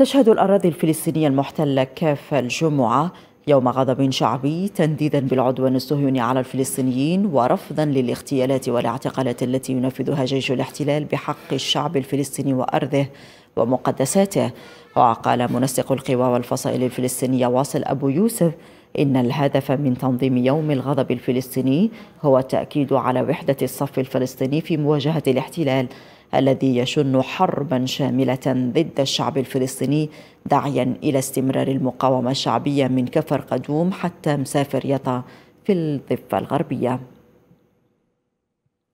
تشهد الأراضي الفلسطينية المحتلة كاف الجمعة يوم غضب شعبي تنديدا بالعدوان الصهيوني على الفلسطينيين ورفضا للاغتيالات والاعتقالات التي ينفذها جيش الاحتلال بحق الشعب الفلسطيني وأرضه ومقدساته وقال منسق القوى والفصائل الفلسطينية واصل أبو يوسف إن الهدف من تنظيم يوم الغضب الفلسطيني هو التأكيد على وحدة الصف الفلسطيني في مواجهة الاحتلال الذي يشن حربا شامله ضد الشعب الفلسطيني داعيا الى استمرار المقاومه الشعبيه من كفر قدوم حتى مسافر يطا في الضفه الغربيه